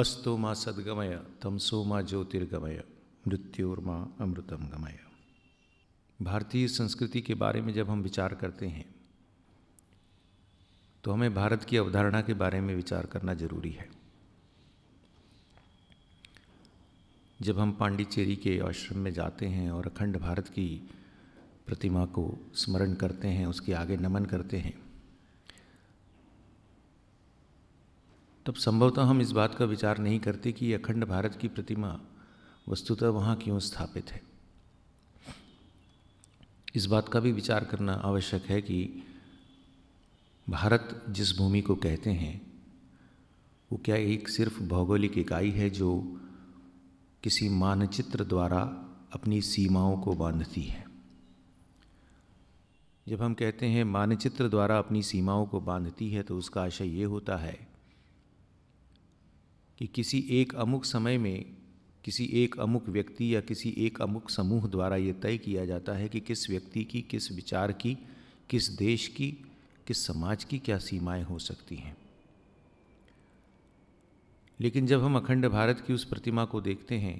अस्तो माँ सदगमय तमसो माँ ज्योतिर्गमय मृत्योर्मा अमृतम गमय भारतीय संस्कृति के बारे में जब हम विचार करते हैं तो हमें भारत की अवधारणा के बारे में विचार करना जरूरी है जब हम पांडिचेरी के आश्रम में जाते हैं और अखंड भारत की प्रतिमा को स्मरण करते हैं उसके आगे नमन करते हैं तब संभवतः हम इस बात का विचार नहीं करते कि अखंड भारत की प्रतिमा वस्तुतः वहाँ क्यों स्थापित है इस बात का भी विचार करना आवश्यक है कि भारत जिस भूमि को कहते हैं वो क्या एक सिर्फ भौगोलिक इकाई है जो किसी मानचित्र द्वारा अपनी सीमाओं को बांधती है जब हम कहते हैं मानचित्र द्वारा अपनी सीमाओं को बांधती है तो उसका आशय ये होता है कि किसी एक अमुक समय में किसी एक अमुक व्यक्ति या किसी एक अमुक समूह द्वारा ये तय किया जाता है कि किस व्यक्ति की किस विचार की किस देश की किस समाज की क्या सीमाएं हो सकती हैं लेकिन जब हम अखंड भारत की उस प्रतिमा को देखते हैं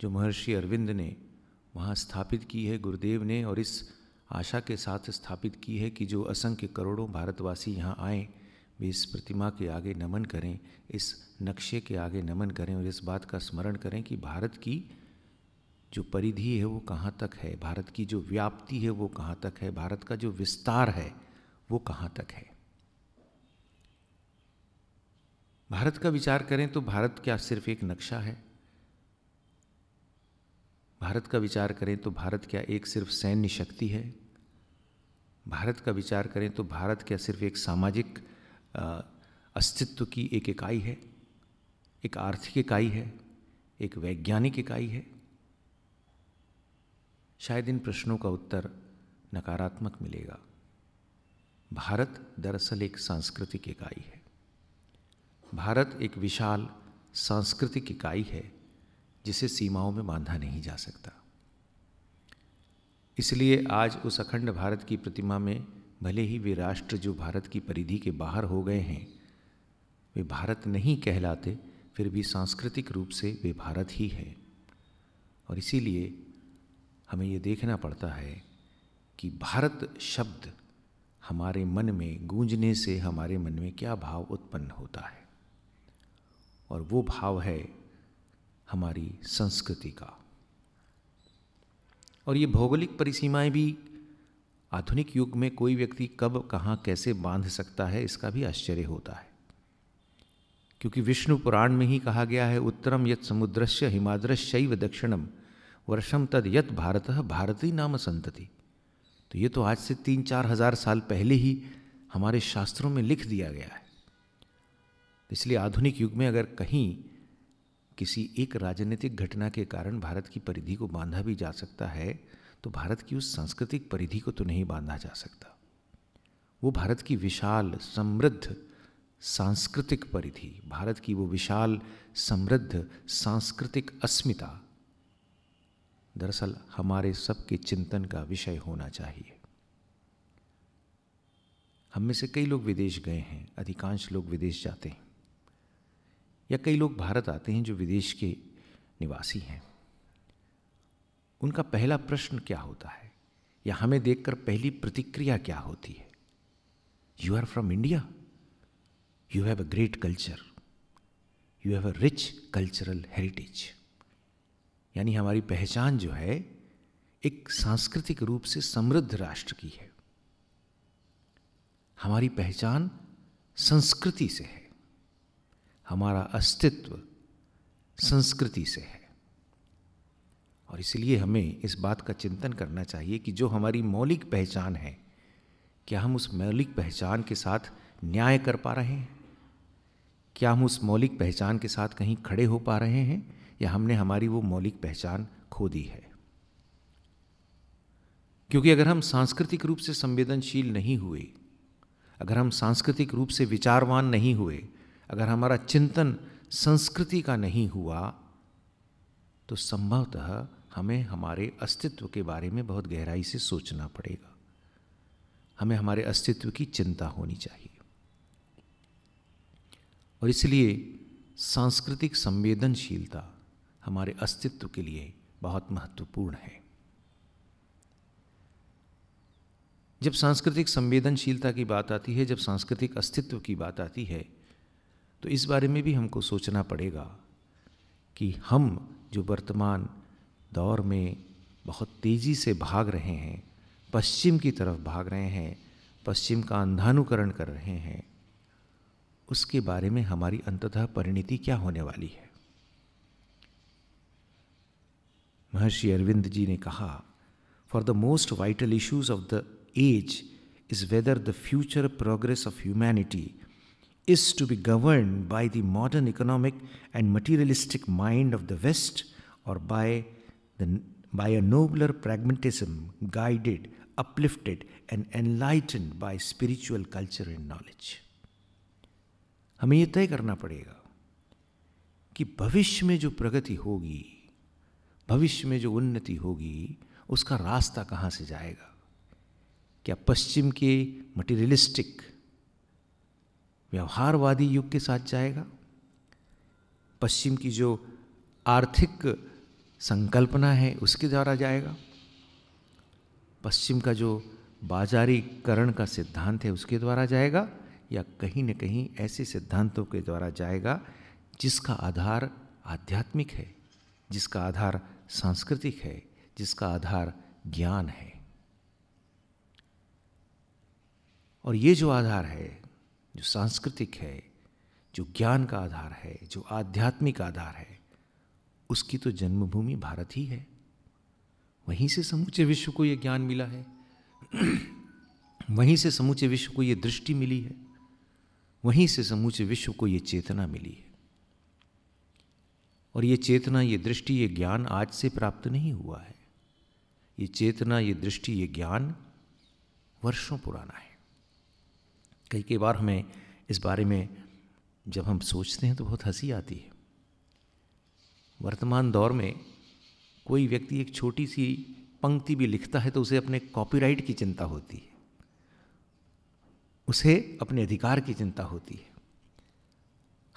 जो महर्षि अरविंद ने वहाँ स्थापित की है गुरुदेव ने और इस आशा के साथ स्थापित की है कि जो असंख्य करोड़ों भारतवासी यहाँ आएँ वे इस प्रतिमा के आगे नमन करें इस नक्शे के आगे नमन करें और इस बात का स्मरण करें कि भारत की जो परिधि है वो कहाँ तक है भारत की जो व्याप्ति है वो कहाँ तक है भारत का जो विस्तार है वो कहाँ तक है भारत का विचार करें तो भारत क्या सिर्फ एक नक्शा है भारत का विचार करें तो भारत क्या एक सिर्फ सैन्य शक्ति है भारत का विचार करें तो भारत क्या सिर्फ एक सामाजिक अस्तित्व की एक इकाई है एक आर्थिक इकाई है एक वैज्ञानिक इकाई है शायद इन प्रश्नों का उत्तर नकारात्मक मिलेगा भारत दरअसल एक सांस्कृतिक इकाई है भारत एक विशाल सांस्कृतिक इकाई है जिसे सीमाओं में बांधा नहीं जा सकता इसलिए आज उस अखंड भारत की प्रतिमा में भले ही वे राष्ट्र जो भारत की परिधि के बाहर हो गए हैं वे भारत नहीं कहलाते फिर भी सांस्कृतिक रूप से वे भारत ही है और इसीलिए हमें ये देखना पड़ता है कि भारत शब्द हमारे मन में गूंजने से हमारे मन में क्या भाव उत्पन्न होता है और वो भाव है हमारी संस्कृति का और ये भौगोलिक परिसीमाएं भी आधुनिक युग में कोई व्यक्ति कब कहाँ कैसे बांध सकता है इसका भी आश्चर्य होता है क्योंकि विष्णु पुराण में ही कहा गया है उत्तरम यत समुद्रश्य हिमाद्रशैव दक्षिणम वर्षम तद यत भारत भारती नाम संतति तो ये तो आज से तीन चार हजार साल पहले ही हमारे शास्त्रों में लिख दिया गया है इसलिए आधुनिक युग में अगर कहीं किसी एक राजनीतिक घटना के कारण भारत की परिधि को बांधा भी जा सकता है तो भारत की उस सांस्कृतिक परिधि को तो नहीं बांधा जा सकता वो भारत की विशाल समृद्ध सांस्कृतिक परिधि भारत की वो विशाल समृद्ध सांस्कृतिक अस्मिता दरअसल हमारे सबके चिंतन का विषय होना चाहिए हम में से कई लोग विदेश गए हैं अधिकांश लोग विदेश जाते हैं या कई लोग भारत आते हैं जो विदेश के निवासी हैं उनका पहला प्रश्न क्या होता है या हमें देखकर पहली प्रतिक्रिया क्या होती है you are from India you have a great culture you have a rich cultural heritage यानी हमारी पहचान जो है एक सांस्कृतिक रूप से समृद्ध राष्ट्र की है हमारी पहचान संस्कृति से है हमारा अस्तित्व संस्कृति से है और इसलिए हमें इस बात का चिंतन करना चाहिए कि जो हमारी मौलिक पहचान है क्या हम उस मौलिक पहचान के साथ न्याय कर पा रहे हैं क्या हम उस मौलिक पहचान के साथ कहीं खड़े हो पा रहे हैं या हमने हमारी वो मौलिक पहचान खो दी है क्योंकि अगर हम सांस्कृतिक रूप से संवेदनशील नहीं हुए अगर हम सांस्कृतिक रूप से विचारवान नहीं हुए अगर हमारा चिंतन संस्कृति का नहीं हुआ तो संभवतः हमें हमारे अस्तित्व के बारे में बहुत गहराई से सोचना पड़ेगा हमें हमारे अस्तित्व की चिंता होनी चाहिए और इसलिए सांस्कृतिक संवेदनशीलता हमारे अस्तित्व के लिए बहुत महत्वपूर्ण है जब सांस्कृतिक संवेदनशीलता की बात आती है जब सांस्कृतिक अस्तित्व की बात आती है तो इस बारे में भी हमको सोचना पड़ेगा कि हम जो वर्तमान दौर में बहुत तेज़ी से भाग रहे हैं पश्चिम की तरफ भाग रहे हैं पश्चिम का अंधानुकरण कर रहे हैं उसके बारे में हमारी अंततः परिणति क्या होने वाली है महर्षि अरविंद जी ने कहा for the most vital issues of the age is whether the future progress of humanity is to be govern by the modern economic and materialistic mind of the west और by the, by a nobler pragmatism, guided, uplifted, and enlightened by spiritual culture and knowledge. हमें यह तय करना पड़ेगा कि भविष्य में जो प्रगति होगी भविष्य में जो उन्नति होगी उसका रास्ता कहां से जाएगा क्या पश्चिम के मटेरियलिस्टिक व्यवहारवादी युग के साथ जाएगा पश्चिम की जो आर्थिक संकल्पना है उसके द्वारा जाएगा पश्चिम का जो बाजारीकरण का सिद्धांत है उसके द्वारा जाएगा या कहीं न कहीं ऐसे सिद्धांतों के द्वारा जाएगा जिसका आधार आध्यात्मिक है जिसका आधार सांस्कृतिक है जिसका आधार ज्ञान है और ये जो आधार है जो सांस्कृतिक है जो ज्ञान का आधार है जो आध्यात्मिक आधार है उसकी तो जन्मभूमि भारत ही है वहीं से समूचे विश्व को यह ज्ञान मिला है वहीं से समूचे विश्व को यह दृष्टि मिली है वहीं से समूचे विश्व को ये चेतना मिली है और ये चेतना ये दृष्टि ये ज्ञान आज से प्राप्त नहीं हुआ है ये चेतना ये दृष्टि ये ज्ञान वर्षों पुराना है कई कई बार हमें इस बारे में जब हम सोचते हैं तो बहुत हंसी आती है वर्तमान दौर में कोई व्यक्ति एक छोटी सी पंक्ति भी लिखता है तो उसे अपने कॉपीराइट की चिंता होती है उसे अपने अधिकार की चिंता होती है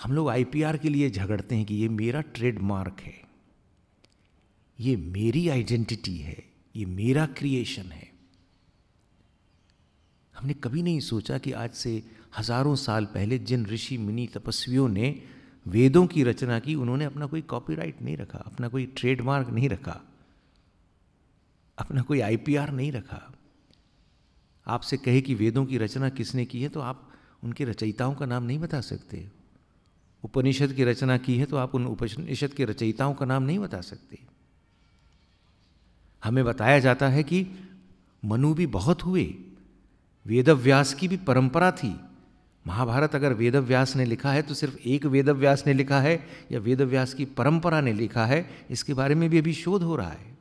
हम लोग आईपीआर के लिए झगड़ते हैं कि ये मेरा ट्रेडमार्क है ये मेरी आइडेंटिटी है ये मेरा क्रिएशन है हमने कभी नहीं सोचा कि आज से हजारों साल पहले जिन ऋषि मिनी तपस्वियों ने वेदों की रचना की उन्होंने अपना कोई कॉपीराइट नहीं रखा अपना कोई ट्रेडमार्क नहीं रखा अपना कोई आईपीआर नहीं रखा आपसे कहे कि वेदों की रचना किसने की है तो आप उनके रचयिताओं का नाम नहीं बता सकते उपनिषद की रचना की है तो आप उन उपनिषद के रचयिताओं का नाम नहीं बता सकते हमें बताया जाता है कि मनु भी बहुत हुए वेदव्यास की भी परंपरा थी महाभारत अगर वेदव्यास ने लिखा है तो सिर्फ एक वेदव्यास ने लिखा है या वेदव्यास की परंपरा ने लिखा है इसके बारे में भी अभी शोध हो रहा है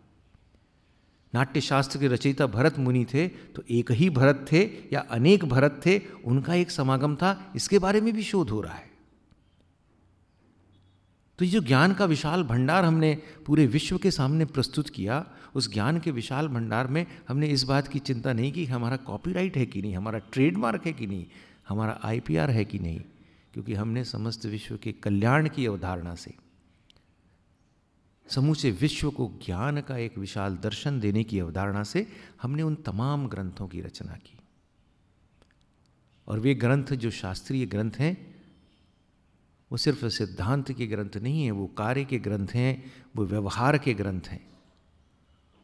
नाट्यशास्त्र के रचयिता भरत मुनि थे तो एक ही भरत थे या अनेक भरत थे उनका एक समागम था इसके बारे में भी शोध हो रहा है तो ये जो ज्ञान का विशाल भंडार हमने पूरे विश्व के सामने प्रस्तुत किया उस ज्ञान के विशाल भंडार में हमने इस बात की चिंता नहीं की हमारा कॉपीराइट है कि नहीं हमारा ट्रेडमार्क है कि नहीं हमारा आईपीआर है कि नहीं क्योंकि हमने समस्त विश्व के कल्याण की अवधारणा से समूचे विश्व को ज्ञान का एक विशाल दर्शन देने की अवधारणा से हमने उन तमाम ग्रंथों की रचना की और वे ग्रंथ जो शास्त्रीय ग्रंथ हैं वो सिर्फ सिद्धांत के ग्रंथ नहीं है वो कार्य के ग्रंथ हैं वो व्यवहार के ग्रंथ हैं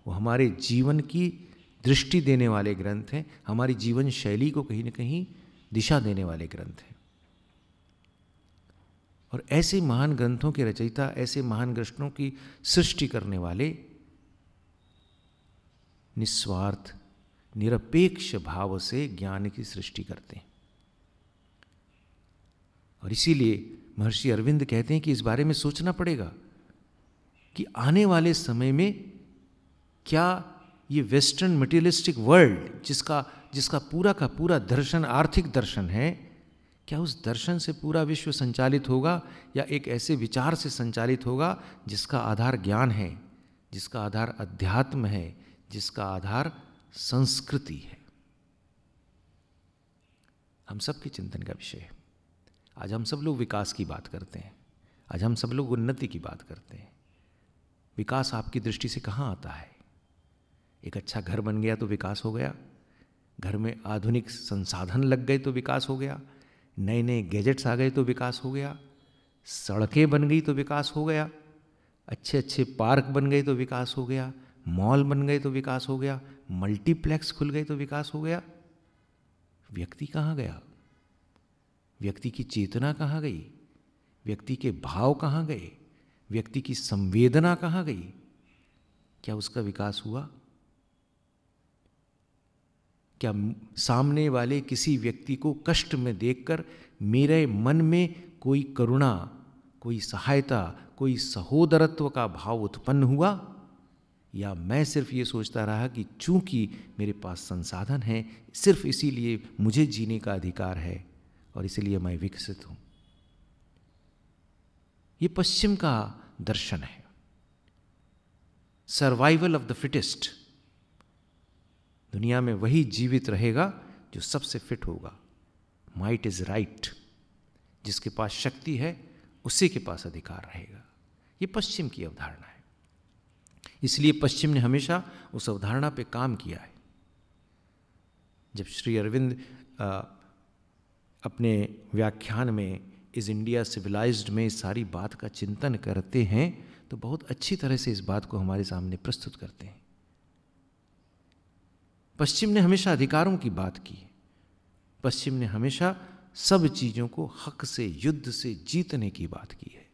वो हमारे जीवन की दृष्टि देने वाले ग्रंथ हैं हमारी जीवन शैली को कहीं ना कहीं दिशा देने वाले ग्रंथ हैं और ऐसे महान ग्रंथों के रचयिता ऐसे महान ग्रंथों की सृष्टि करने वाले निस्वार्थ निरपेक्ष भाव से ज्ञान की सृष्टि करते हैं और इसीलिए महर्षि अरविंद कहते हैं कि इस बारे में सोचना पड़ेगा कि आने वाले समय में क्या ये वेस्टर्न मटेरियलिस्टिक वर्ल्ड जिसका जिसका पूरा का पूरा दर्शन आर्थिक दर्शन है क्या उस दर्शन से पूरा विश्व संचालित होगा या एक ऐसे विचार से संचालित होगा जिसका आधार ज्ञान है जिसका आधार अध्यात्म है जिसका आधार संस्कृति है हम सब के चिंतन का विषय है आज हम सब लोग विकास की बात करते हैं आज हम सब लोग उन्नति की बात करते हैं विकास आपकी दृष्टि से कहाँ आता है एक अच्छा घर बन गया तो विकास हो गया घर में आधुनिक संसाधन लग गए तो विकास हो गया नए नए गैजेट्स आ गए तो विकास हो गया सड़कें बन गई तो विकास हो गया अच्छे अच्छे पार्क बन गए तो विकास हो गया मॉल बन गए तो विकास हो गया मल्टीप्लेक्स खुल गए तो विकास हो गया व्यक्ति कहाँ गया व्यक्ति की चेतना कहाँ गई व्यक्ति के भाव कहाँ गए व्यक्ति की संवेदना कहाँ गई क्या उसका विकास हुआ क्या सामने वाले किसी व्यक्ति को कष्ट में देखकर मेरे मन में कोई करुणा कोई सहायता कोई सहोदरत्व का भाव उत्पन्न हुआ या मैं सिर्फ ये सोचता रहा कि चूंकि मेरे पास संसाधन है सिर्फ इसीलिए मुझे जीने का अधिकार है और इसलिए मैं विकसित हूं ये पश्चिम का दर्शन है सर्वाइवल ऑफ द फिटेस्ट दुनिया में वही जीवित रहेगा जो सबसे फिट होगा माइट इज़ राइट जिसके पास शक्ति है उसी के पास अधिकार रहेगा ये पश्चिम की अवधारणा है इसलिए पश्चिम ने हमेशा उस अवधारणा पे काम किया है जब श्री अरविंद अपने व्याख्यान में इज़ इंडिया सिविलाइज्ड में इस सारी बात का चिंतन करते हैं तो बहुत अच्छी तरह से इस बात को हमारे सामने प्रस्तुत करते हैं पश्चिम ने हमेशा अधिकारों की बात की पश्चिम ने हमेशा सब चीज़ों को हक से युद्ध से जीतने की बात की है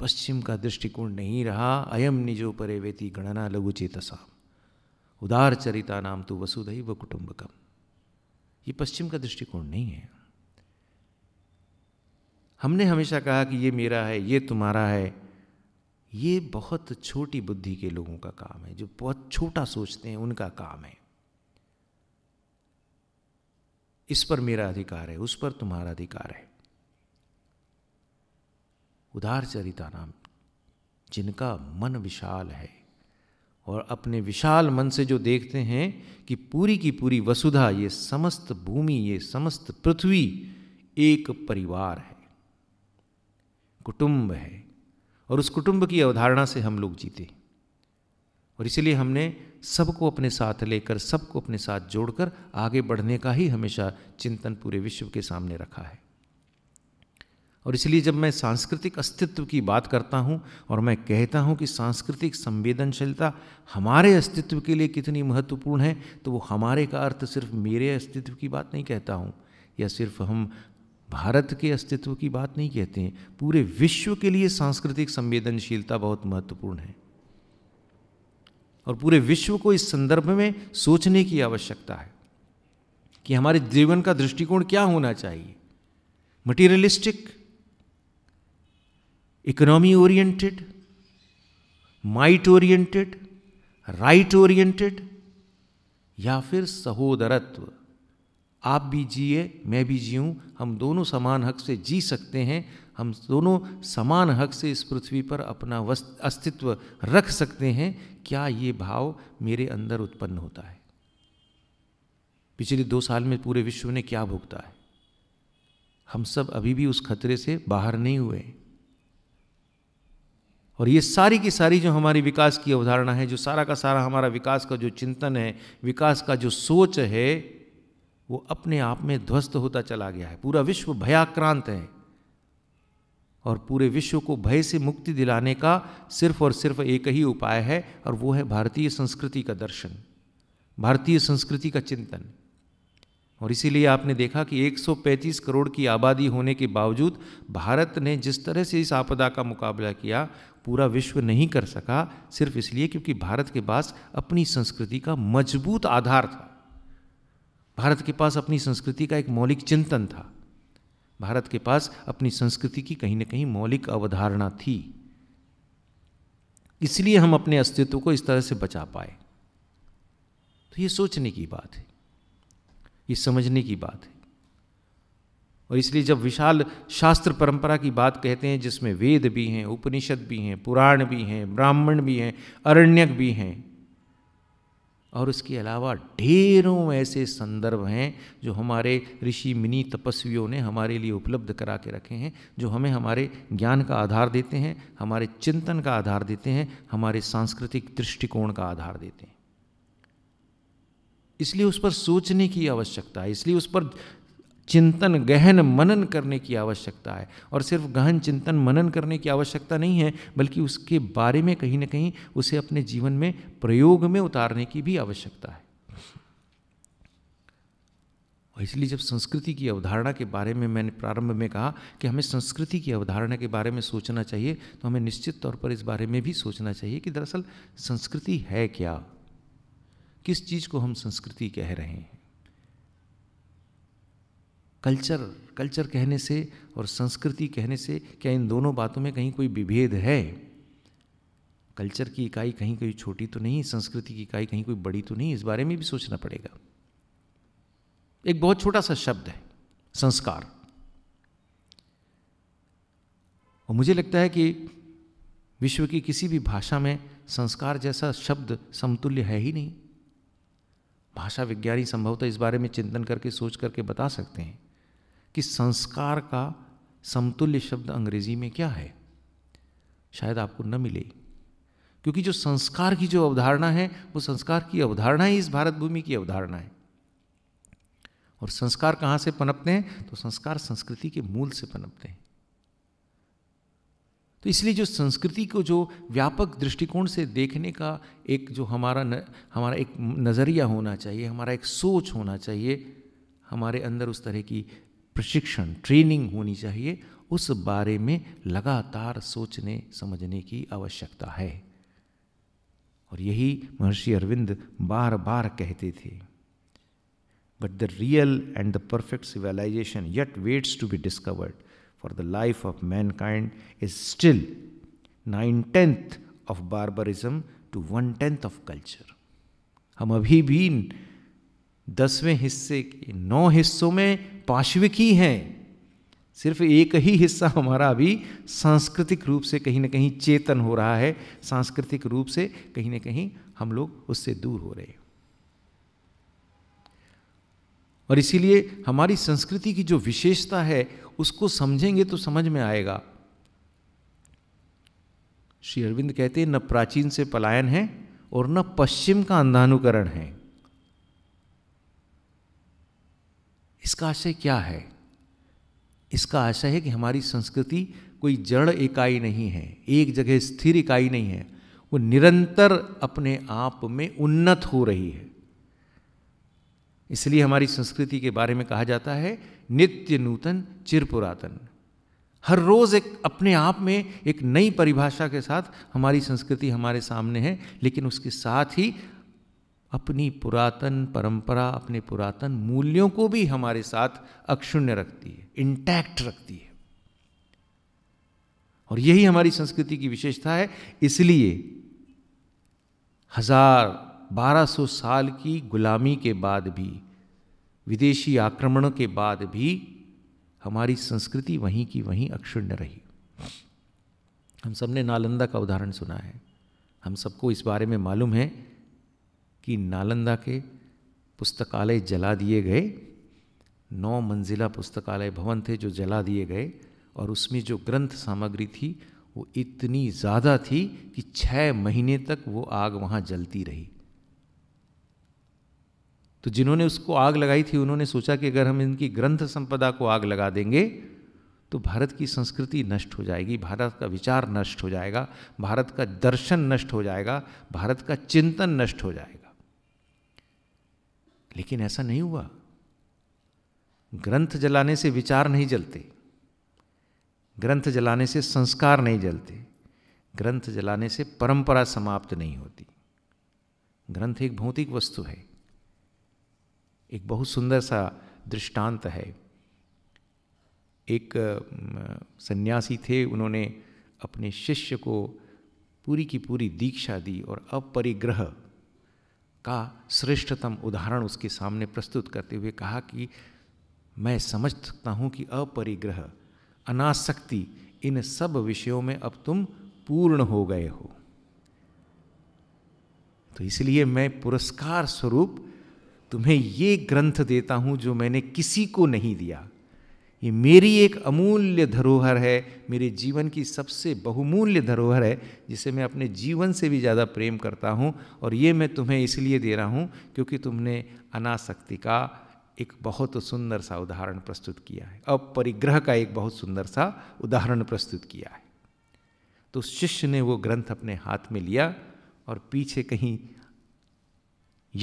पश्चिम का दृष्टिकोण नहीं रहा अयम निजो परे वेती गणना लघु चेतसाम उदार चरिता नाम तो वसुधई व कुटुंबकम ये पश्चिम का दृष्टिकोण नहीं है हमने हमेशा कहा कि ये मेरा है ये तुम्हारा है ये बहुत छोटी बुद्धि के लोगों का काम है जो बहुत छोटा सोचते हैं उनका काम है इस पर मेरा अधिकार है उस पर तुम्हारा अधिकार है उदार चरिता नाम जिनका मन विशाल है और अपने विशाल मन से जो देखते हैं कि पूरी की पूरी वसुधा ये समस्त भूमि ये समस्त पृथ्वी एक परिवार है कुटुंब है और उस कुटुंब की अवधारणा से हम लोग जीते और इसलिए हमने सबको अपने साथ लेकर सबको अपने साथ जोड़कर आगे बढ़ने का ही हमेशा चिंतन पूरे विश्व के सामने रखा है और इसलिए जब मैं सांस्कृतिक अस्तित्व की बात करता हूँ और मैं कहता हूँ कि सांस्कृतिक संवेदनशीलता हमारे अस्तित्व के लिए कितनी महत्वपूर्ण है तो वो हमारे का अर्थ सिर्फ मेरे अस्तित्व की बात नहीं कहता हूँ या सिर्फ हम भारत के अस्तित्व की बात नहीं कहते हैं पूरे विश्व के लिए सांस्कृतिक संवेदनशीलता बहुत महत्वपूर्ण है और पूरे विश्व को इस संदर्भ में सोचने की आवश्यकता है कि हमारे जीवन का दृष्टिकोण क्या होना चाहिए materialistic economy oriented might oriented right oriented या फिर सहोदरत्व आप भी जिए मैं भी जीऊँ हम दोनों समान हक से जी सकते हैं हम दोनों समान हक से इस पृथ्वी पर अपना अस्तित्व रख सकते हैं क्या ये भाव मेरे अंदर उत्पन्न होता है पिछले दो साल में पूरे विश्व ने क्या भुगता है हम सब अभी भी उस खतरे से बाहर नहीं हुए और ये सारी की सारी जो हमारी विकास की अवधारणा है जो सारा का सारा हमारा विकास का जो चिंतन है विकास का जो सोच है वो अपने आप में ध्वस्त होता चला गया है पूरा विश्व भयाक्रांत है और पूरे विश्व को भय से मुक्ति दिलाने का सिर्फ और सिर्फ एक ही उपाय है और वो है भारतीय संस्कृति का दर्शन भारतीय संस्कृति का चिंतन और इसीलिए आपने देखा कि 135 करोड़ की आबादी होने के बावजूद भारत ने जिस तरह से इस आपदा का मुकाबला किया पूरा विश्व नहीं कर सका सिर्फ इसलिए क्योंकि भारत के पास अपनी संस्कृति का मजबूत आधार था भारत के पास अपनी संस्कृति का एक मौलिक चिंतन था भारत के पास अपनी संस्कृति की कहीं ना कहीं मौलिक अवधारणा थी इसलिए हम अपने अस्तित्व को इस तरह से बचा पाए तो ये सोचने की बात है ये समझने की बात है और इसलिए जब विशाल शास्त्र परंपरा की बात कहते हैं जिसमें वेद भी हैं उपनिषद भी हैं पुराण भी हैं ब्राह्मण भी हैं अरण्यक भी हैं और उसके अलावा ढेरों ऐसे संदर्भ हैं जो हमारे ऋषि मिनी तपस्वियों ने हमारे लिए उपलब्ध करा के रखे हैं जो हमें हमारे ज्ञान का आधार देते हैं हमारे चिंतन का आधार देते हैं हमारे सांस्कृतिक दृष्टिकोण का आधार देते हैं इसलिए उस पर सोचने की आवश्यकता है इसलिए उस पर चिंतन गहन मनन करने की आवश्यकता है और सिर्फ गहन चिंतन मनन करने की आवश्यकता नहीं है बल्कि उसके बारे में कहीं ना कहीं उसे अपने जीवन में प्रयोग में उतारने की भी आवश्यकता है इसलिए जब संस्कृति की अवधारणा के बारे में मैंने प्रारंभ में कहा कि हमें संस्कृति की अवधारणा के बारे में सोचना चाहिए तो हमें निश्चित तौर पर इस बारे में भी सोचना चाहिए कि दरअसल संस्कृति है क्या किस चीज़ को हम संस्कृति कह रहे हैं कल्चर कल्चर कहने से और संस्कृति कहने से क्या इन दोनों बातों में कहीं कोई विभेद है कल्चर की इकाई कहीं कोई छोटी तो नहीं संस्कृति की इकाई कहीं कोई बड़ी तो नहीं इस बारे में भी सोचना पड़ेगा एक बहुत छोटा सा शब्द है संस्कार और मुझे लगता है कि विश्व की किसी भी भाषा में संस्कार जैसा शब्द समतुल्य है ही नहीं भाषा विज्ञानी संभवतः इस बारे में चिंतन करके सोच करके बता सकते हैं कि संस्कार का समतुल्य शब्द अंग्रेजी में क्या है शायद आपको न मिले क्योंकि जो संस्कार की जो अवधारणा है वो संस्कार की अवधारणा ही इस भारत भूमि की अवधारणा है और संस्कार कहां से पनपते हैं तो संस्कार संस्कृति के मूल से पनपते हैं तो इसलिए जो संस्कृति को जो व्यापक दृष्टिकोण से देखने का एक जो हमारा न, हमारा एक नज़रिया होना चाहिए हमारा एक सोच होना चाहिए हमारे अंदर उस तरह की प्रशिक्षण ट्रेनिंग होनी चाहिए उस बारे में लगातार सोचने समझने की आवश्यकता है और यही महर्षि अरविंद बार बार कहते थे but the real and the perfect civilisation yet waits to be discovered for the life of mankind is still nine tenth of barbarism to one tenth of culture हम अभी भी दसवें हिस्से के नौ हिस्सों में पाश्विक ही हैं सिर्फ एक ही हिस्सा हमारा अभी सांस्कृतिक रूप से कहीं ना कहीं चेतन हो रहा है सांस्कृतिक रूप से कहीं ना कहीं हम लोग उससे दूर हो रहे हैं और इसीलिए हमारी संस्कृति की जो विशेषता है उसको समझेंगे तो समझ में आएगा श्री अरविंद कहते हैं न प्राचीन से पलायन है और न पश्चिम का अंधानुकरण है इसका आशय क्या है इसका आशय है कि हमारी संस्कृति कोई जड़ इकाई नहीं है एक जगह स्थिर इकाई नहीं है वो निरंतर अपने आप में उन्नत हो रही है इसलिए हमारी संस्कृति के बारे में कहा जाता है नित्य नूतन चिर पुरातन हर रोज़ एक अपने आप में एक नई परिभाषा के साथ हमारी संस्कृति हमारे सामने है लेकिन उसके साथ ही अपनी पुरातन परंपरा अपने पुरातन मूल्यों को भी हमारे साथ अक्षुण्य रखती है इंटैक्ट रखती है और यही हमारी संस्कृति की विशेषता है इसलिए हजार बारह सौ साल की गुलामी के बाद भी विदेशी आक्रमण के बाद भी हमारी संस्कृति वहीं की वहीं अक्षुण्य रही हम सबने नालंदा का उदाहरण सुना है हम सबको इस बारे में मालूम है कि नालंदा के पुस्तकालय जला दिए गए नौ मंजिला पुस्तकालय भवन थे जो जला दिए गए और उसमें जो ग्रंथ सामग्री थी वो इतनी ज़्यादा थी कि छः महीने तक वो आग वहाँ जलती रही तो जिन्होंने उसको आग लगाई थी उन्होंने सोचा कि अगर हम इनकी ग्रंथ संपदा को आग लगा देंगे तो भारत की संस्कृति नष्ट हो जाएगी भारत का विचार नष्ट हो जाएगा भारत का दर्शन नष्ट हो जाएगा भारत का चिंतन नष्ट हो जाएगा लेकिन ऐसा नहीं हुआ ग्रंथ जलाने से विचार नहीं जलते ग्रंथ जलाने से संस्कार नहीं जलते ग्रंथ जलाने से परंपरा समाप्त नहीं होती ग्रंथ एक भौतिक वस्तु है एक बहुत सुंदर सा दृष्टांत है एक सन्यासी थे उन्होंने अपने शिष्य को पूरी की पूरी दीक्षा दी और अपरिग्रह का श्रेष्ठतम उदाहरण उसके सामने प्रस्तुत करते हुए कहा कि मैं समझ सकता हूँ कि अपरिग्रह अनासक्ति इन सब विषयों में अब तुम पूर्ण हो गए हो तो इसलिए मैं पुरस्कार स्वरूप तुम्हें ये ग्रंथ देता हूँ जो मैंने किसी को नहीं दिया ये मेरी एक अमूल्य धरोहर है मेरे जीवन की सबसे बहुमूल्य धरोहर है जिसे मैं अपने जीवन से भी ज़्यादा प्रेम करता हूँ और ये मैं तुम्हें इसलिए दे रहा हूँ क्योंकि तुमने अनासक्ति का एक बहुत सुंदर सा उदाहरण प्रस्तुत किया है अपरिग्रह का एक बहुत सुंदर सा उदाहरण प्रस्तुत किया है तो शिष्य ने वो ग्रंथ अपने हाथ में लिया और पीछे कहीं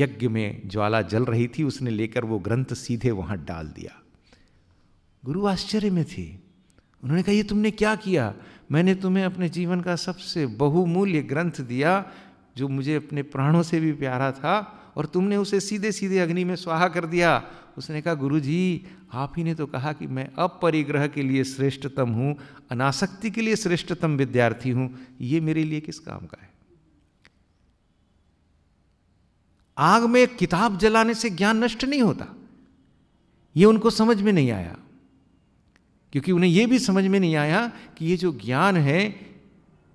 यज्ञ में ज्वाला जल रही थी उसने लेकर वो ग्रंथ सीधे वहाँ डाल दिया गुरु आश्चर्य में थे उन्होंने कहा ये तुमने क्या किया मैंने तुम्हें अपने जीवन का सबसे बहुमूल्य ग्रंथ दिया जो मुझे अपने प्राणों से भी प्यारा था और तुमने उसे सीधे सीधे अग्नि में स्वाहा कर दिया उसने कहा गुरु जी आप ही ने तो कहा कि मैं अपरिग्रह के लिए श्रेष्ठतम हूँ अनासक्ति के लिए श्रेष्ठतम विद्यार्थी हूँ ये मेरे लिए किस काम का है आग में किताब जलाने से ज्ञान नष्ट नहीं होता ये उनको समझ में नहीं आया क्योंकि उन्हें यह भी समझ में नहीं आया कि ये जो ज्ञान है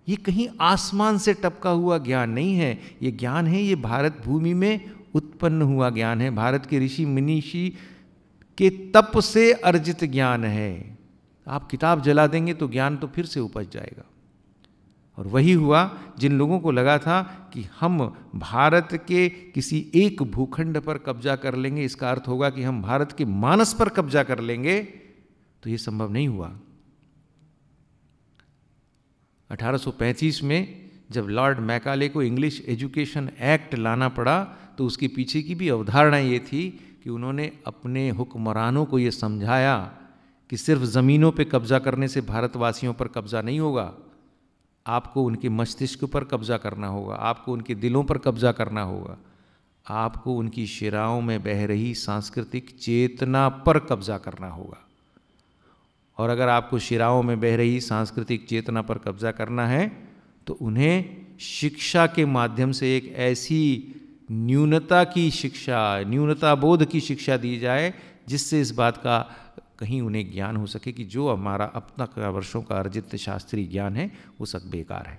ये कहीं आसमान से टपका हुआ ज्ञान नहीं है ये ज्ञान है ये भारत भूमि में उत्पन्न हुआ ज्ञान है भारत के ऋषि मनीषी के तप से अर्जित ज्ञान है आप किताब जला देंगे तो ज्ञान तो फिर से उपज जाएगा और वही हुआ जिन लोगों को लगा था कि हम भारत के किसी एक भूखंड पर कब्जा कर लेंगे इसका अर्थ होगा कि हम भारत के मानस पर कब्जा कर लेंगे तो ये संभव नहीं हुआ 1835 में जब लॉर्ड मैकाले को इंग्लिश एजुकेशन एक्ट लाना पड़ा तो उसके पीछे की भी अवधारणा ये थी कि उन्होंने अपने हुक्मरानों को ये समझाया कि सिर्फ ज़मीनों पे कब्ज़ा करने से भारतवासियों पर कब्ज़ा नहीं होगा आपको उनके मस्तिष्क पर कब्ज़ा करना होगा आपको उनके दिलों पर कब्ज़ा करना होगा आपको उनकी शिराओं में बह रही सांस्कृतिक चेतना पर कब्ज़ा करना होगा और अगर आपको शिराओं में बह रही सांस्कृतिक चेतना पर कब्जा करना है तो उन्हें शिक्षा के माध्यम से एक ऐसी न्यूनता की शिक्षा न्यूनता बोध की शिक्षा दी जाए जिससे इस बात का कहीं उन्हें ज्ञान हो सके कि जो हमारा अपना वर्षों का अर्जित शास्त्रीय ज्ञान है वो सब बेकार है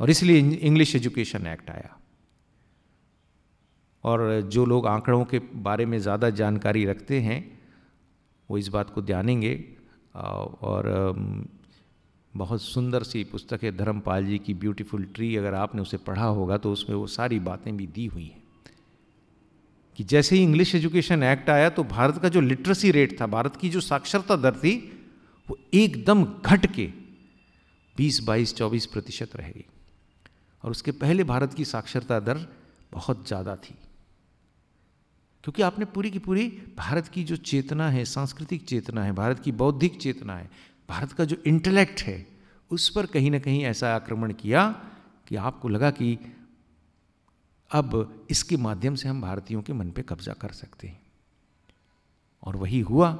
और इसलिए इंग्लिश एजुकेशन एक्ट आया और जो लोग आंकड़ों के बारे में ज़्यादा जानकारी रखते हैं वो इस बात को ध्यानेंगे और बहुत सुंदर सी पुस्तक है धर्मपाल जी की ब्यूटीफुल ट्री अगर आपने उसे पढ़ा होगा तो उसमें वो सारी बातें भी दी हुई हैं कि जैसे ही इंग्लिश एजुकेशन एक्ट आया तो भारत का जो लिटरेसी रेट था भारत की जो साक्षरता दर थी वो एकदम घट के 20 बाईस चौबीस प्रतिशत रह गई और उसके पहले भारत की साक्षरता दर बहुत ज़्यादा थी क्योंकि आपने पूरी की पूरी भारत की जो चेतना है सांस्कृतिक चेतना है भारत की बौद्धिक चेतना है भारत का जो इंटेलेक्ट है उस पर कहीं ना कहीं ऐसा आक्रमण किया कि आपको लगा कि अब इसके माध्यम से हम भारतीयों के मन पे कब्जा कर सकते हैं और वही हुआ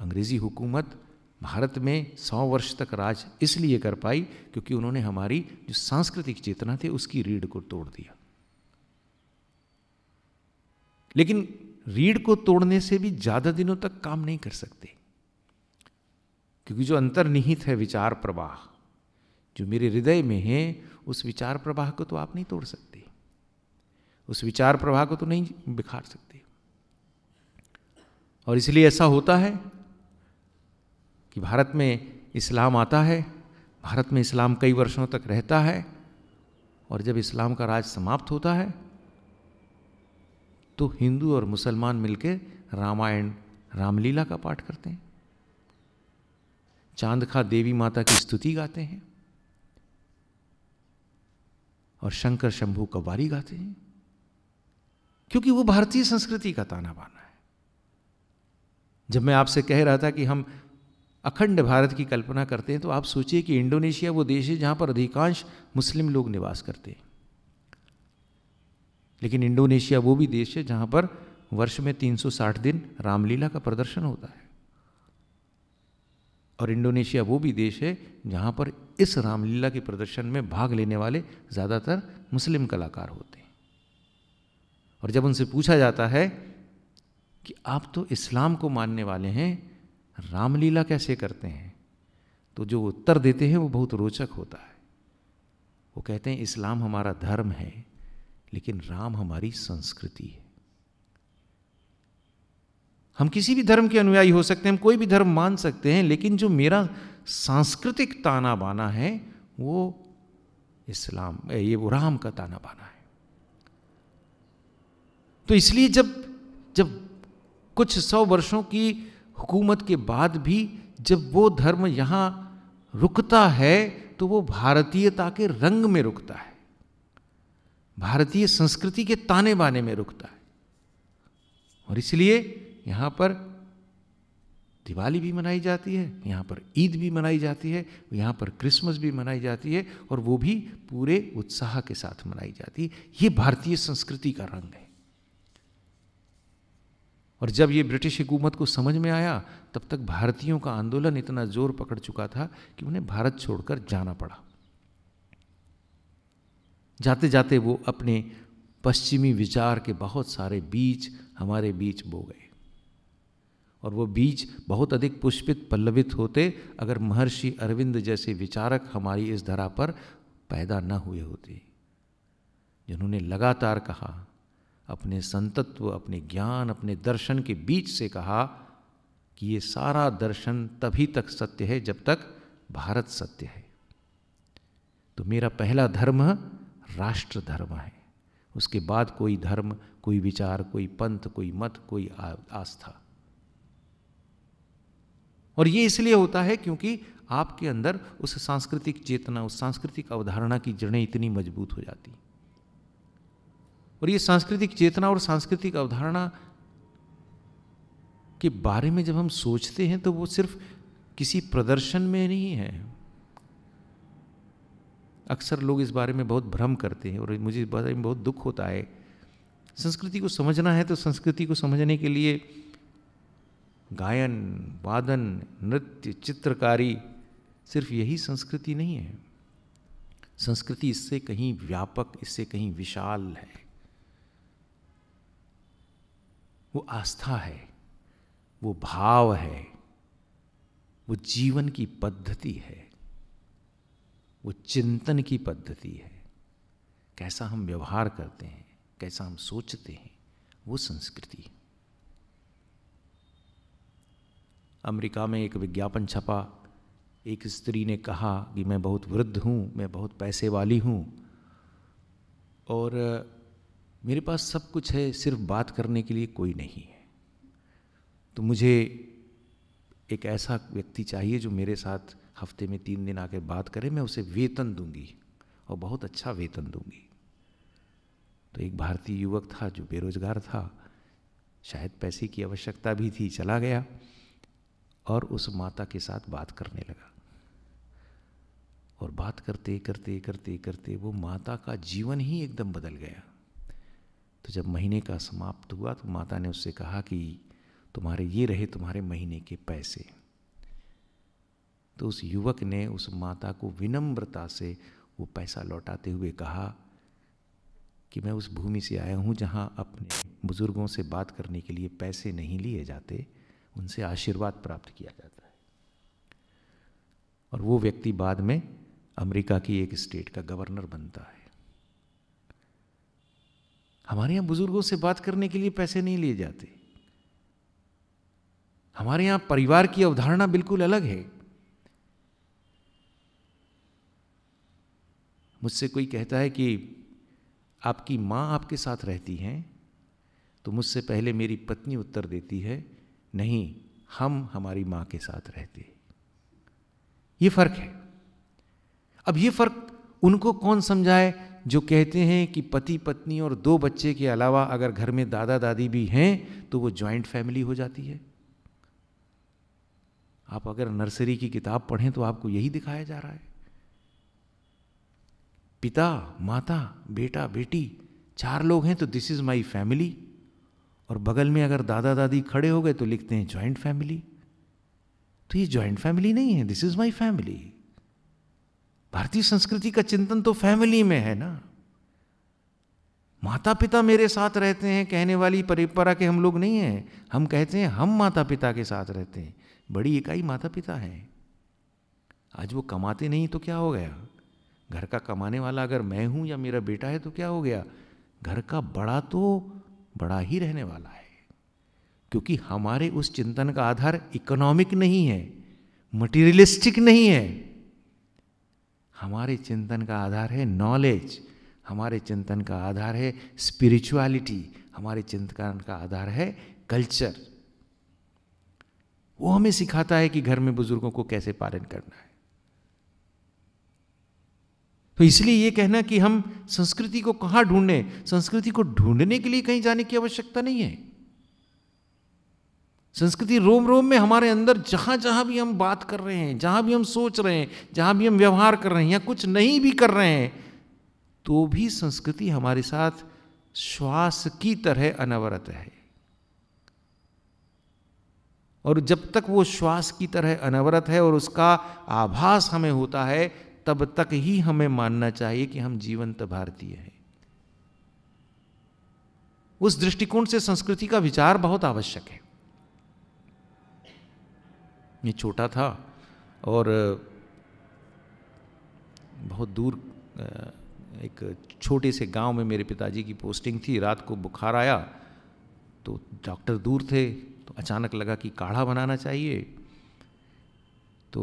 अंग्रेज़ी हुकूमत भारत में सौ वर्ष तक राज इसलिए कर पाई क्योंकि उन्होंने हमारी जो सांस्कृतिक चेतना थी उसकी रीढ़ को तोड़ दिया लेकिन रीढ़ को तोड़ने से भी ज़्यादा दिनों तक काम नहीं कर सकते क्योंकि जो अंतर्निहित है विचार प्रवाह जो मेरे हृदय में है उस विचार प्रवाह को तो आप नहीं तोड़ सकते उस विचार प्रवाह को तो नहीं बिखार सकते और इसलिए ऐसा होता है कि भारत में इस्लाम आता है भारत में इस्लाम कई वर्षों तक रहता है और जब इस्लाम का राज समाप्त होता है तो हिंदू और मुसलमान मिलकर रामायण रामलीला का पाठ करते हैं चांद खा देवी माता की स्तुति गाते हैं और शंकर शंभू कवारी गाते हैं क्योंकि वो भारतीय संस्कृति का ताना बाना है जब मैं आपसे कह रहा था कि हम अखंड भारत की कल्पना करते हैं तो आप सोचिए कि इंडोनेशिया वो देश है जहां पर अधिकांश मुस्लिम लोग निवास करते हैं लेकिन इंडोनेशिया वो भी देश है जहां पर वर्ष में 360 दिन रामलीला का प्रदर्शन होता है और इंडोनेशिया वो भी देश है जहां पर इस रामलीला के प्रदर्शन में भाग लेने वाले ज़्यादातर मुस्लिम कलाकार होते हैं और जब उनसे पूछा जाता है कि आप तो इस्लाम को मानने वाले हैं रामलीला कैसे करते हैं तो जो उत्तर देते हैं वो बहुत रोचक होता है वो कहते हैं इस्लाम हमारा धर्म है लेकिन राम हमारी संस्कृति है हम किसी भी धर्म के अनुयायी हो सकते हैं हम कोई भी धर्म मान सकते हैं लेकिन जो मेरा सांस्कृतिक ताना बाना है वो इस्लाम ये वो राम का ताना बाना है तो इसलिए जब जब कुछ सौ वर्षों की हुकूमत के बाद भी जब वो धर्म यहां रुकता है तो वो भारतीयता के रंग में रुकता है भारतीय संस्कृति के ताने बाने में रुकता है और इसलिए यहां पर दिवाली भी मनाई जाती है यहां पर ईद भी मनाई जाती है यहां पर क्रिसमस भी मनाई जाती है और वो भी पूरे उत्साह के साथ मनाई जाती है ये भारतीय संस्कृति का रंग है और जब ये ब्रिटिश हुकूमत को समझ में आया तब तक भारतीयों का आंदोलन इतना जोर पकड़ चुका था कि उन्हें भारत छोड़कर जाना पड़ा जाते जाते वो अपने पश्चिमी विचार के बहुत सारे बीज हमारे बीच बो गए और वो बीज बहुत अधिक पुष्पित पल्लवित होते अगर महर्षि अरविंद जैसे विचारक हमारी इस धरा पर पैदा न हुए होते जिन्होंने लगातार कहा अपने संतत्व अपने ज्ञान अपने दर्शन के बीच से कहा कि ये सारा दर्शन तभी तक सत्य है जब तक भारत सत्य है तो मेरा पहला धर्म राष्ट्र धर्म है उसके बाद कोई धर्म कोई विचार कोई पंथ कोई मत कोई आस्था और ये इसलिए होता है क्योंकि आपके अंदर उस सांस्कृतिक चेतना उस सांस्कृतिक अवधारणा की जड़ें इतनी मजबूत हो जाती और ये सांस्कृतिक चेतना और सांस्कृतिक अवधारणा के बारे में जब हम सोचते हैं तो वो सिर्फ किसी प्रदर्शन में नहीं है अक्सर लोग इस बारे में बहुत भ्रम करते हैं और मुझे इस बारे में बहुत दुख होता है संस्कृति को समझना है तो संस्कृति को समझने के लिए गायन वादन नृत्य चित्रकारी सिर्फ यही संस्कृति नहीं है संस्कृति इससे कहीं व्यापक इससे कहीं विशाल है वो आस्था है वो भाव है वो जीवन की पद्धति है वो चिंतन की पद्धति है कैसा हम व्यवहार करते हैं कैसा हम सोचते हैं वो संस्कृति अमेरिका में एक विज्ञापन छपा एक स्त्री ने कहा कि मैं बहुत वृद्ध हूँ मैं बहुत पैसे वाली हूँ और मेरे पास सब कुछ है सिर्फ बात करने के लिए कोई नहीं है तो मुझे एक ऐसा व्यक्ति चाहिए जो मेरे साथ हफ्ते में तीन दिन आकर बात करें मैं उसे वेतन दूंगी और बहुत अच्छा वेतन दूंगी तो एक भारतीय युवक था जो बेरोजगार था शायद पैसे की आवश्यकता भी थी चला गया और उस माता के साथ बात करने लगा और बात करते करते करते करते वो माता का जीवन ही एकदम बदल गया तो जब महीने का समाप्त हुआ तो माता ने उससे कहा कि तुम्हारे ये रहे तुम्हारे महीने के पैसे तो उस युवक ने उस माता को विनम्रता से वो पैसा लौटाते हुए कहा कि मैं उस भूमि से आया हूँ जहाँ अपने बुज़ुर्गों से बात करने के लिए पैसे नहीं लिए जाते उनसे आशीर्वाद प्राप्त किया जाता है और वो व्यक्ति बाद में अमेरिका की एक स्टेट का गवर्नर बनता है हमारे यहाँ बुज़ुर्गों से बात करने के लिए पैसे नहीं लिए जाते हमारे यहाँ परिवार की अवधारणा बिल्कुल अलग है मुझसे कोई कहता है कि आपकी माँ आपके साथ रहती हैं तो मुझसे पहले मेरी पत्नी उत्तर देती है नहीं हम हमारी माँ के साथ रहते ये फर्क है अब ये फर्क उनको कौन समझाए जो कहते हैं कि पति पत्नी और दो बच्चे के अलावा अगर घर में दादा दादी भी हैं तो वो जॉइंट फैमिली हो जाती है आप अगर नर्सरी की किताब पढ़ें तो आपको यही दिखाया जा रहा है पिता माता बेटा बेटी चार लोग हैं तो दिस इज़ माई फैमिली और बगल में अगर दादा दादी खड़े हो गए तो लिखते हैं जॉइंट फैमिली तो ये जॉइंट फैमिली नहीं है दिस इज़ माई फैमिली भारतीय संस्कृति का चिंतन तो फैमिली में है ना माता पिता मेरे साथ रहते हैं कहने वाली परंपरा के हम लोग नहीं हैं हम कहते हैं हम माता पिता के साथ रहते हैं बड़ी इकाई माता पिता हैं आज वो कमाते नहीं तो क्या हो गया घर का कमाने वाला अगर मैं हूं या मेरा बेटा है तो क्या हो गया घर का बड़ा तो बड़ा ही रहने वाला है क्योंकि हमारे उस चिंतन का आधार इकोनॉमिक नहीं है मटीरियलिस्टिक नहीं है हमारे चिंतन का आधार है नॉलेज हमारे चिंतन का आधार है स्पिरिचुअलिटी हमारे चिंतन का आधार है कल्चर वो हमें सिखाता है कि घर में बुजुर्गों को कैसे पालन करना है तो इसलिए ये कहना कि हम संस्कृति को कहाँ ढूंढें संस्कृति को ढूंढने के लिए कहीं जाने की आवश्यकता नहीं है संस्कृति रोम रोम में हमारे अंदर जहाँ जहाँ भी हम बात कर रहे हैं जहाँ भी हम सोच रहे हैं जहाँ भी हम व्यवहार कर रहे हैं या कुछ नहीं भी कर रहे हैं तो भी संस्कृति हमारे साथ श्वास की तरह अनवरत है और जब तक वो श्वास की तरह अनवरत है और उसका आभास हमें होता है तब तक ही हमें मानना चाहिए कि हम जीवंत भारतीय हैं उस दृष्टिकोण से संस्कृति का विचार बहुत आवश्यक है मैं छोटा था और बहुत दूर एक छोटे से गांव में मेरे पिताजी की पोस्टिंग थी रात को बुखार आया तो डॉक्टर दूर थे तो अचानक लगा कि काढ़ा बनाना चाहिए तो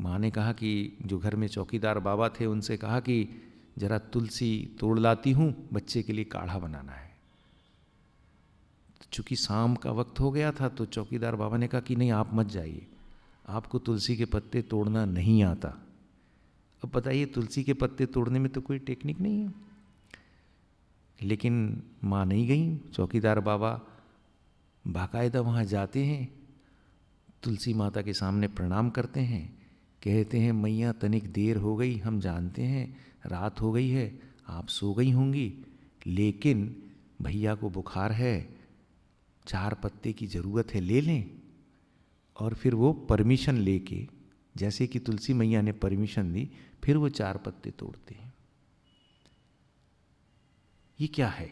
माँ ने कहा कि जो घर में चौकीदार बाबा थे उनसे कहा कि ज़रा तुलसी तोड़ लाती हूँ बच्चे के लिए काढ़ा बनाना है चूँकि शाम का वक्त हो गया था तो चौकीदार बाबा ने कहा कि नहीं आप मत जाइए आपको तुलसी के पत्ते तोड़ना नहीं आता अब बताइए तुलसी के पत्ते तोड़ने में तो कोई टेक्निक नहीं है लेकिन माँ नहीं गई चौकीदार बाबा बाकायदा वहाँ जाते हैं तुलसी माता के सामने प्रणाम करते हैं कहते हैं मैया तनिक देर हो गई हम जानते हैं रात हो गई है आप सो गई होंगी लेकिन भैया को बुखार है चार पत्ते की ज़रूरत है ले लें और फिर वो परमिशन लेके जैसे कि तुलसी मैया ने परमिशन दी फिर वो चार पत्ते तोड़ते हैं ये क्या है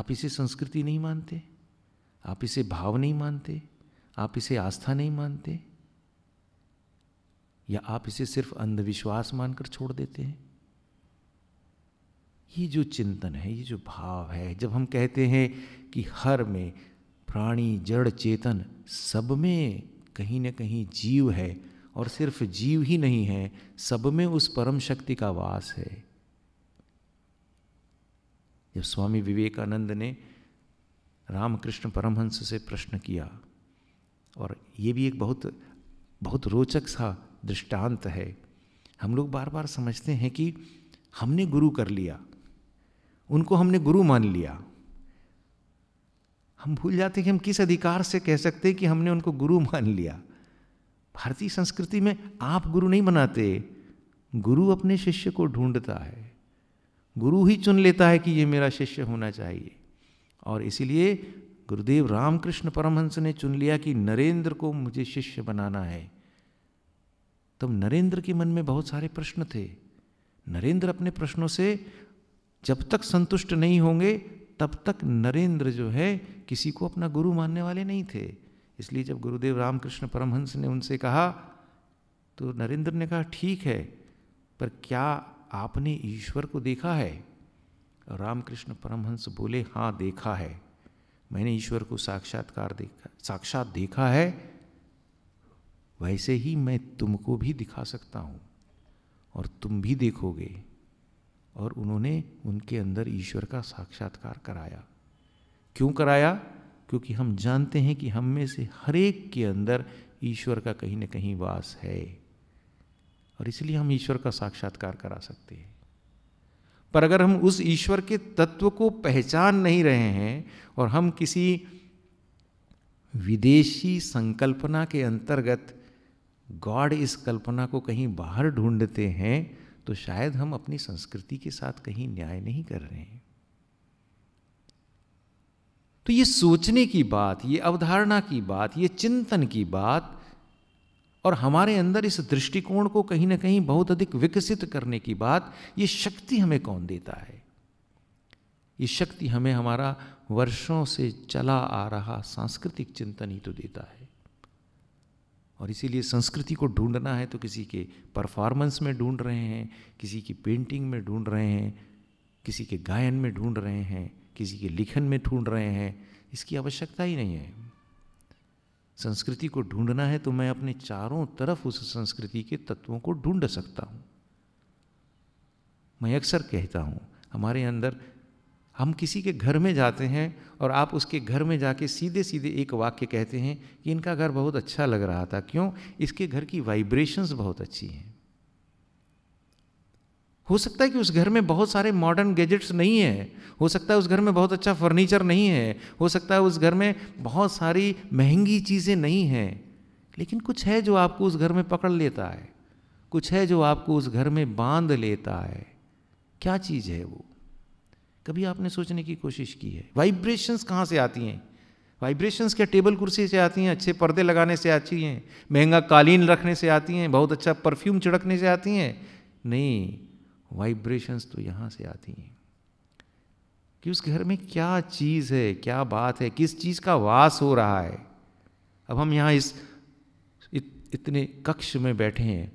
आप इसे संस्कृति नहीं मानते आप इसे भाव नहीं मानते आप इसे आस्था नहीं मानते या आप इसे सिर्फ अंधविश्वास मानकर छोड़ देते हैं ये जो चिंतन है ये जो भाव है जब हम कहते हैं कि हर में प्राणी जड़ चेतन सब में कहीं ना कहीं जीव है और सिर्फ जीव ही नहीं है सब में उस परम शक्ति का वास है जब स्वामी विवेकानंद ने रामकृष्ण परमहंस से प्रश्न किया और ये भी एक बहुत बहुत रोचक सा दृष्टांत है हम लोग बार बार समझते हैं कि हमने गुरु कर लिया उनको हमने गुरु मान लिया हम भूल जाते कि हम किस अधिकार से कह सकते कि हमने उनको गुरु मान लिया भारतीय संस्कृति में आप गुरु नहीं बनाते गुरु अपने शिष्य को ढूंढता है गुरु ही चुन लेता है कि ये मेरा शिष्य होना चाहिए और इसीलिए गुरुदेव रामकृष्ण परमहंस ने चुन लिया कि नरेंद्र को मुझे शिष्य बनाना है तो नरेंद्र के मन में बहुत सारे प्रश्न थे नरेंद्र अपने प्रश्नों से जब तक संतुष्ट नहीं होंगे तब तक नरेंद्र जो है किसी को अपना गुरु मानने वाले नहीं थे इसलिए जब गुरुदेव रामकृष्ण परमहंस ने उनसे कहा तो नरेंद्र ने कहा ठीक है पर क्या आपने ईश्वर को देखा है रामकृष्ण परमहंस बोले हाँ देखा है मैंने ईश्वर को साक्षात्कार देखा साक्षात देखा है वैसे ही मैं तुमको भी दिखा सकता हूँ और तुम भी देखोगे और उन्होंने उनके अंदर ईश्वर का साक्षात्कार कराया क्यों कराया क्योंकि हम जानते हैं कि हम में से हर एक के अंदर ईश्वर का कहीं ना कहीं वास है और इसलिए हम ईश्वर का साक्षात्कार करा सकते हैं पर अगर हम उस ईश्वर के तत्व को पहचान नहीं रहे हैं और हम किसी विदेशी संकल्पना के अंतर्गत गॉड इस कल्पना को कहीं बाहर ढूंढते हैं तो शायद हम अपनी संस्कृति के साथ कहीं न्याय नहीं कर रहे हैं तो ये सोचने की बात ये अवधारणा की बात ये चिंतन की बात और हमारे अंदर इस दृष्टिकोण को कहीं ना कहीं बहुत अधिक विकसित करने की बात ये शक्ति हमें कौन देता है ये शक्ति हमें हमारा वर्षों से चला आ रहा सांस्कृतिक चिंतन ही तो देता है और इसीलिए संस्कृति को ढूंढना है तो किसी के परफॉर्मेंस में ढूंढ रहे हैं किसी की पेंटिंग में ढूंढ रहे हैं किसी के गायन में ढूंढ रहे हैं किसी के लिखन में ढूंढ रहे हैं इसकी आवश्यकता ही नहीं है संस्कृति को ढूंढना है तो मैं अपने चारों तरफ उस संस्कृति के तत्वों को ढूंढ सकता हूँ मैं अक्सर कहता हूँ हमारे अंदर हम किसी के घर में जाते हैं और आप उसके घर में जाके सीधे सीधे एक वाक्य कहते हैं कि इनका घर बहुत अच्छा लग रहा था क्यों इसके घर की वाइब्रेशंस बहुत अच्छी हैं हो सकता है कि उस घर में बहुत सारे मॉडर्न गैजेट्स नहीं है हो सकता है उस घर में बहुत अच्छा फर्नीचर नहीं है हो सकता है उस घर में बहुत सारी महंगी चीज़ें नहीं हैं लेकिन कुछ है जो आपको उस घर में पकड़ लेता है कुछ है जो आपको उस घर में बांध लेता है क्या चीज़ है वो कभी आपने सोचने की कोशिश की है वाइब्रेशंस कहाँ से आती हैं वाइब्रेशंस क्या टेबल कुर्सी से आती हैं अच्छे पर्दे लगाने से आती हैं महंगा कालीन रखने से आती हैं बहुत अच्छा परफ्यूम छिड़कने से आती हैं नहीं वाइब्रेशंस तो यहाँ से आती हैं कि उस घर में क्या चीज़ है क्या बात है किस चीज़ का वास हो रहा है अब हम यहाँ इस इत, इतने कक्ष में बैठे हैं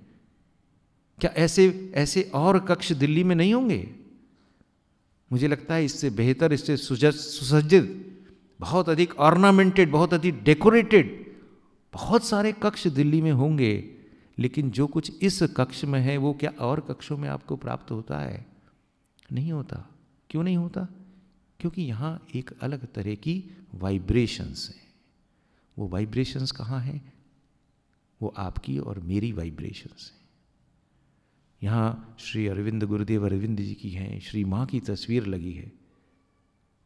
क्या ऐसे ऐसे और कक्ष दिल्ली में नहीं होंगे मुझे लगता है इससे बेहतर इससे सुसज्जित बहुत अधिक ऑर्नामेंटेड बहुत अधिक डेकोरेटेड बहुत सारे कक्ष दिल्ली में होंगे लेकिन जो कुछ इस कक्ष में है वो क्या और कक्षों में आपको प्राप्त होता है नहीं होता क्यों नहीं होता क्योंकि यहाँ एक अलग तरह की वाइब्रेशंस हैं वो वाइब्रेशंस कहाँ हैं वो आपकी और मेरी वाइब्रेशंस हैं यहाँ श्री अरविंद गुरुदेव अरविंद जी की हैं श्री माँ की तस्वीर लगी है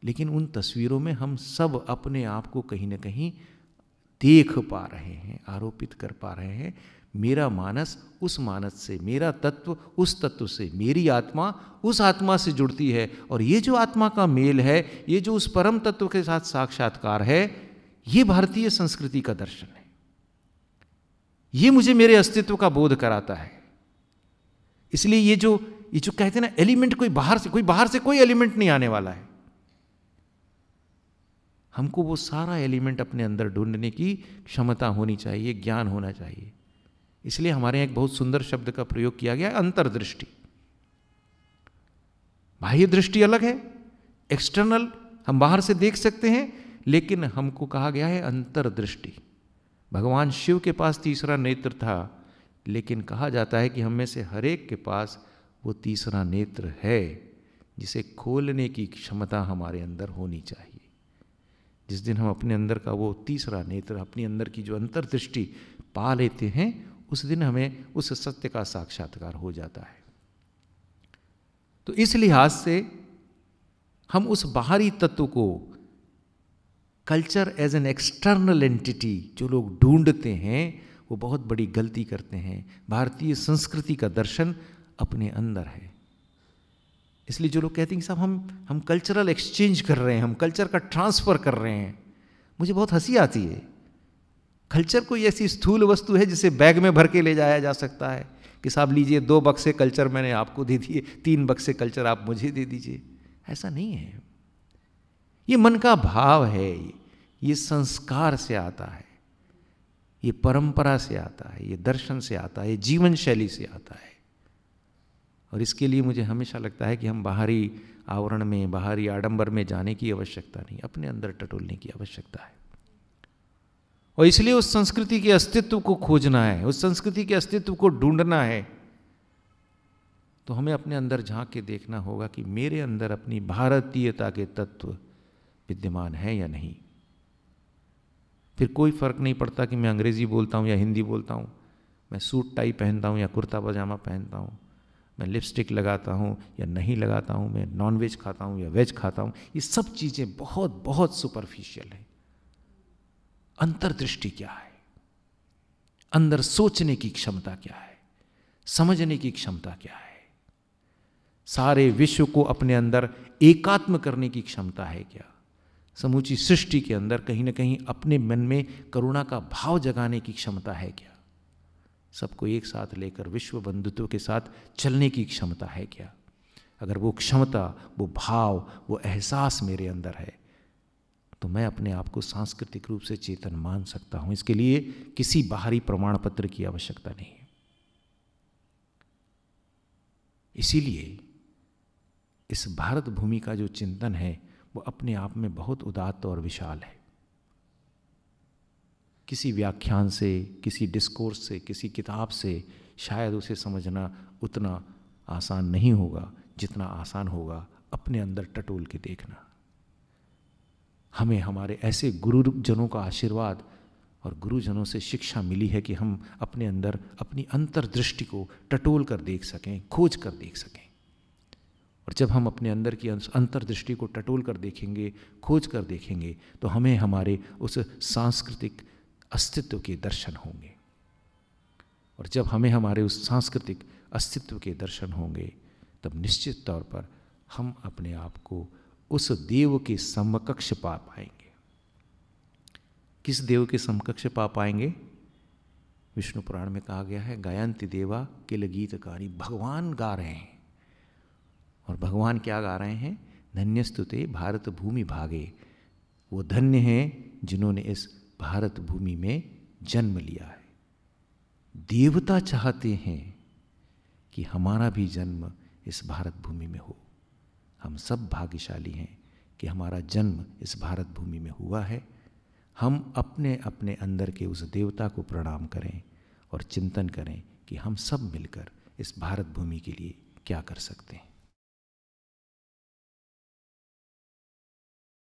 लेकिन उन तस्वीरों में हम सब अपने आप को कहीं ना कहीं देख पा रहे हैं आरोपित कर पा रहे हैं मेरा मानस उस मानस से मेरा तत्व उस तत्व से मेरी आत्मा उस आत्मा से जुड़ती है और ये जो आत्मा का मेल है ये जो उस परम तत्व के साथ साक्षात्कार है ये भारतीय संस्कृति का दर्शन है ये मुझे मेरे अस्तित्व का बोध कराता है इसलिए ये जो ये जो कहते हैं ना एलिमेंट कोई बाहर से कोई बाहर से कोई एलिमेंट नहीं आने वाला है हमको वो सारा एलिमेंट अपने अंदर ढूंढने की क्षमता होनी चाहिए ज्ञान होना चाहिए इसलिए हमारे यहाँ एक बहुत सुंदर शब्द का प्रयोग किया गया है अंतर्दृष्टि बाह्य दृष्टि अलग है एक्सटर्नल हम बाहर से देख सकते हैं लेकिन हमको कहा गया है अंतर्दृष्टि भगवान शिव के पास तीसरा नेत्र था लेकिन कहा जाता है कि हम में से एक के पास वो तीसरा नेत्र है जिसे खोलने की क्षमता हमारे अंदर होनी चाहिए जिस दिन हम अपने अंदर का वो तीसरा नेत्र अपने अंदर की जो अंतर्दृष्टि पा लेते हैं उस दिन हमें उस सत्य का साक्षात्कार हो जाता है तो इस लिहाज से हम उस बाहरी तत्व को culture as an external entity जो लोग ढूंढते हैं वो बहुत बड़ी गलती करते हैं भारतीय संस्कृति का दर्शन अपने अंदर है इसलिए जो लोग कहते हैं कि साहब हम हम कल्चरल एक्सचेंज कर रहे हैं हम कल्चर का ट्रांसफ़र कर रहे हैं मुझे बहुत हंसी आती है कल्चर कोई ऐसी स्थूल वस्तु है जिसे बैग में भर के ले जाया जा सकता है कि साहब लीजिए दो बक्से कल्चर मैंने आपको दे दिए तीन बक्से कल्चर आप मुझे दे दीजिए ऐसा नहीं है ये मन का भाव है ये संस्कार से आता है ये परंपरा से आता है ये दर्शन से आता है ये जीवन शैली से आता है और इसके लिए मुझे हमेशा लगता है कि हम बाहरी आवरण में बाहरी आडंबर में जाने की आवश्यकता नहीं अपने अंदर टटोलने की आवश्यकता है और इसलिए उस संस्कृति के अस्तित्व को खोजना है उस संस्कृति के अस्तित्व को ढूंढना है तो हमें अपने अंदर झांक के देखना होगा कि मेरे अंदर अपनी भारतीयता के तत्व विद्यमान है या नहीं फिर कोई फ़र्क नहीं पड़ता कि मैं अंग्रेज़ी बोलता हूँ या हिंदी बोलता हूँ मैं सूट टाई पहनता हूँ या कुर्ता पजामा पहनता हूँ मैं लिपस्टिक लगाता हूँ या नहीं लगाता हूँ मैं नॉन वेज खाता हूँ या वेज खाता हूँ ये सब चीज़ें बहुत बहुत सुपरफिशियल हैं अंतर्दृष्टि क्या है अंदर सोचने की क्षमता क्या है समझने की क्षमता क्या है सारे विश्व को अपने अंदर एकात्म करने की क्षमता है क्या समूची सृष्टि के अंदर कहीं ना कहीं अपने मन में करुणा का भाव जगाने की क्षमता है क्या सबको एक साथ लेकर विश्व बंधुत्व के साथ चलने की क्षमता है क्या अगर वो क्षमता वो भाव वो एहसास मेरे अंदर है तो मैं अपने आप को सांस्कृतिक रूप से चेतन मान सकता हूं इसके लिए किसी बाहरी प्रमाण पत्र की आवश्यकता नहीं है इसीलिए इस भारत भूमि का जो चिंतन है वो अपने आप में बहुत उदात्त और विशाल है किसी व्याख्यान से किसी डिस्कोर्स से किसी किताब से शायद उसे समझना उतना आसान नहीं होगा जितना आसान होगा अपने अंदर टटोल के देखना हमें हमारे ऐसे गुरुजनों का आशीर्वाद और गुरुजनों से शिक्षा मिली है कि हम अपने अंदर अपनी अंतर्दृष्टि को टटोल कर देख सकें खोज कर देख सकें और जब हम अपने अंदर की अंतर्दृष्टि को टटोल कर देखेंगे खोज कर देखेंगे तो हमें हमारे उस सांस्कृतिक अस्तित्व के दर्शन होंगे और जब हमें हमारे उस सांस्कृतिक अस्तित्व के दर्शन होंगे तब निश्चित तौर पर हम अपने आप को उस देव के समकक्ष पा पाएंगे किस देव के समकक्ष पा पाएंगे विष्णु पुराण में कहा गया है गायंती देवा किल गीतकारी भगवान गा रहे हैं और भगवान क्या गा रहे हैं धन्य स्तुते भारत भूमि भागे वो धन्य हैं जिन्होंने इस भारत भूमि में जन्म लिया है देवता चाहते हैं कि हमारा भी जन्म इस भारत भूमि में हो हम सब भाग्यशाली हैं कि हमारा जन्म इस भारत भूमि में हुआ है हम अपने अपने अंदर के उस देवता को प्रणाम करें और चिंतन करें कि हम सब मिलकर इस भारत भूमि के लिए क्या कर सकते हैं